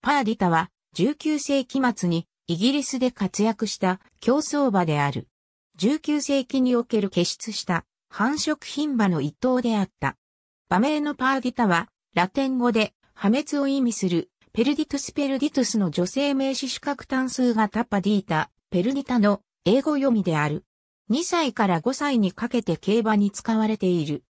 パーディタは19世紀末にイギリスで活躍した競争馬である。19世紀における結出した繁殖品馬の一頭であった。馬名のパーディタはラテン語で破滅を意味するペルディトゥスペルディトゥスの女性名詞主格単数がタッパディータ、ペルディタの英語読みである。2歳から5歳にかけて競馬に使われている。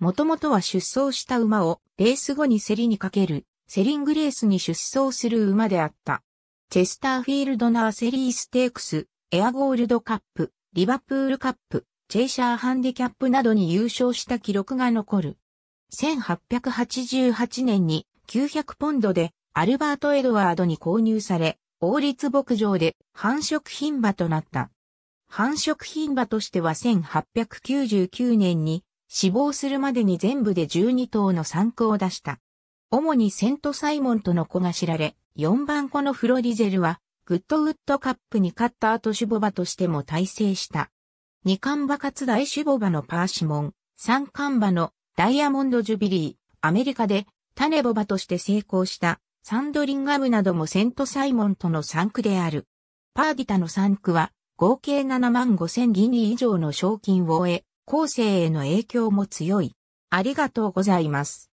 もともとは出走した馬をレース後に競りにかけるセリングレースに出走する馬であった。チェスターフィールドナーセリーステークス、エアゴールドカップ、リバプールカップ、チェイシャーハンディキャップなどに優勝した記録が残る。1888年に900ポンドでアルバート・エドワードに購入され、王立牧場で繁殖品馬となった。繁殖品馬としては1899年に死亡するまでに全部で12頭の参考を出した。主にセントサイモンとの子が知られ、4番子のフロリゼルは、グッドウッドカップに勝った後シュボバとしても大成した。二冠馬活大シュボバのパーシモン、三冠馬のダイヤモンドジュビリー、アメリカで種ボバとして成功したサンドリンガムなどもセントサイモンとの3区である。パーディタの3区は合計7万5千ギニ以上の賞金を得、後世への影響も強い。ありがとうございます。